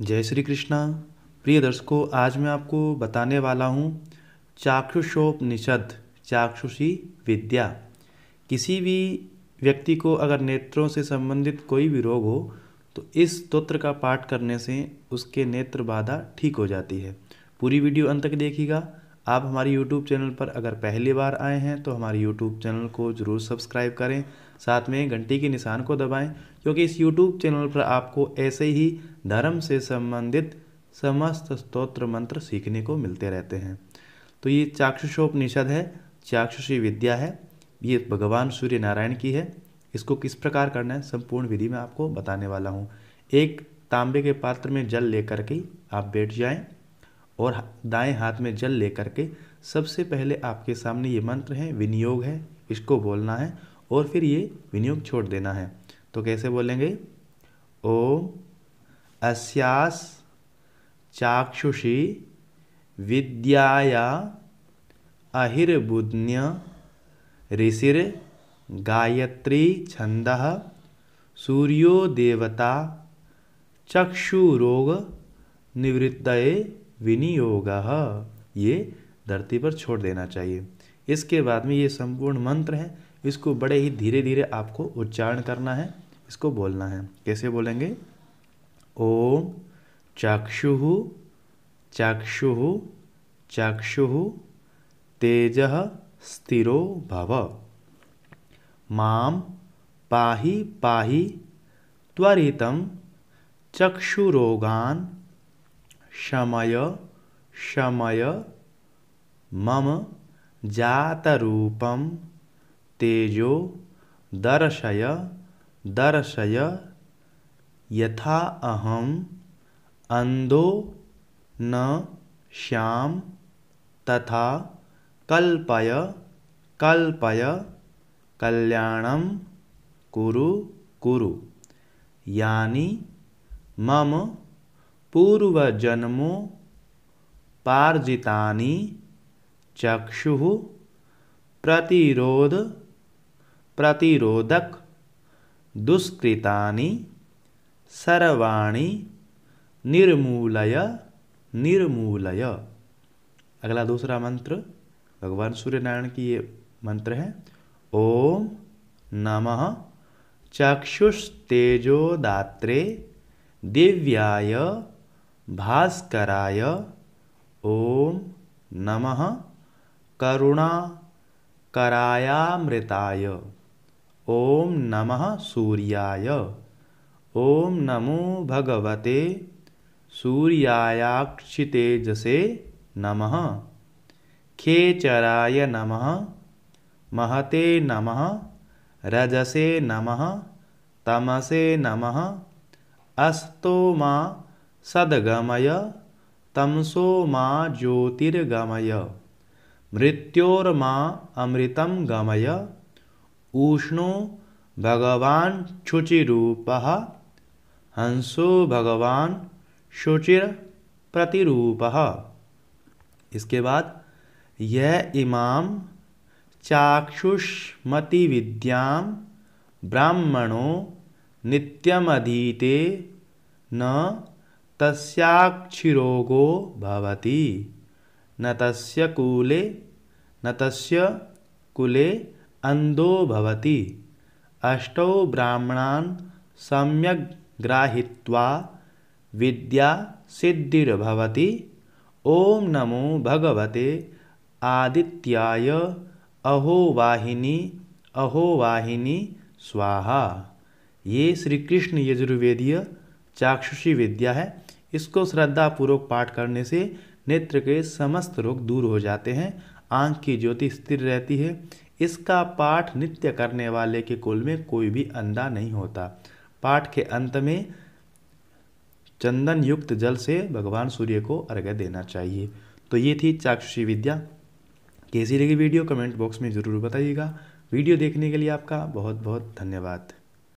जय श्री कृष्णा प्रिय दर्शकों आज मैं आपको बताने वाला हूँ चाक्षुषोपनिषद चाक्षुषी विद्या किसी भी व्यक्ति को अगर नेत्रों से संबंधित कोई भी रोग हो तो इस स्तोत्र का पाठ करने से उसके नेत्र बाधा ठीक हो जाती है पूरी वीडियो अंत तक देखिएगा आप हमारे YouTube चैनल पर अगर पहली बार आए हैं तो हमारे YouTube चैनल को ज़रूर सब्सक्राइब करें साथ में घंटी के निशान को दबाएं क्योंकि इस YouTube चैनल पर आपको ऐसे ही धर्म से संबंधित समस्त स्तोत्र मंत्र सीखने को मिलते रहते हैं तो ये चाक्षुषोपनिषद है चाक्षुषी विद्या है ये भगवान सूर्य नारायण की है इसको किस प्रकार करना है संपूर्ण विधि में आपको बताने वाला हूँ एक तांबे के पात्र में जल लेकर के आप बैठ जाएं और दाएं हाथ में जल लेकर के सबसे पहले आपके सामने ये मंत्र है विनियोग है इसको बोलना है और फिर ये विनियोग छोड़ देना है तो कैसे बोलेंगे ओम अस्यास चाक्षुषी विद्याया अहिर्बुध्य ऋषिर गायत्री छंद सूर्यो देवता चक्षुरोग निवृत्त विनियोग ये धरती पर छोड़ देना चाहिए इसके बाद में ये संपूर्ण मंत्र है इसको बड़े ही धीरे धीरे आपको उच्चारण करना है इसको बोलना है कैसे बोलेंगे ओम चक्षु चक्षु चक्षु तेज स्थिरो भव माम पाही पाही त्वरित चक्षुरोगान शमय शमय मम जातरूपं तेजो दर्शय दर्शय यथा अहम् अन्धो श्याम, तथा कल्पय कल्पय कल्याणं कुरु कुरु यानि मम जन्मो पार्जितानि चक्षु प्रतिरोध प्रतिरोधक दुष्कृतानि सर्वाणि निर्मूलय निर्मूलय अगला दूसरा मंत्र भगवान सूर्यनारायण की ये मंत्र है ओम नमः चक्षुस्तेजोदात्रे दिव्याय भास्कराय ॐ नमः करुणाकरायामृताय ॐ नमः सूर्याय ॐ नमो भगवते सूर्यायाक्षितेजसे नमः खेचराय नमः महते नमः रजसे नमः तमसे नमः अस्तो मा सदगमय तमसो मा ज्योतिर्गमय मृत्योर्मा अमृतम गमय उष्णो भगवान शुचिप हंसो भगवान शुचिर प्रतिरूप इसके बाद यह इमाम चाक्षुष्मति विद्याम ब्राह्मणो नित्यमधीते न तस्याक्षिरोगो भवति न तस्य कूले न तस्य कुले अन्धो भवति अष्टौ ब्राह्मणान् सम्यग् ग्राहित्वा विद्या सिद्धिर्भवति ओम नमो भगवते आदित्याय अहो वाहिनी स्वाहा ये श्री कृष्ण यजुर्वेदीय चाक्षुषी विद्या है इसको श्रद्धा पूर्वक पाठ करने से नेत्र के समस्त रोग दूर हो जाते हैं आंख की ज्योति स्थिर रहती है इसका पाठ नित्य करने वाले के कुल में कोई भी अंधा नहीं होता पाठ के अंत में चंदन युक्त जल से भगवान सूर्य को अर्घ्य देना चाहिए तो ये थी चाक्षुषी विद्या कैसी लगी वीडियो कमेंट बॉक्स में ज़रूर बताइएगा वीडियो देखने के लिए आपका बहुत बहुत धन्यवाद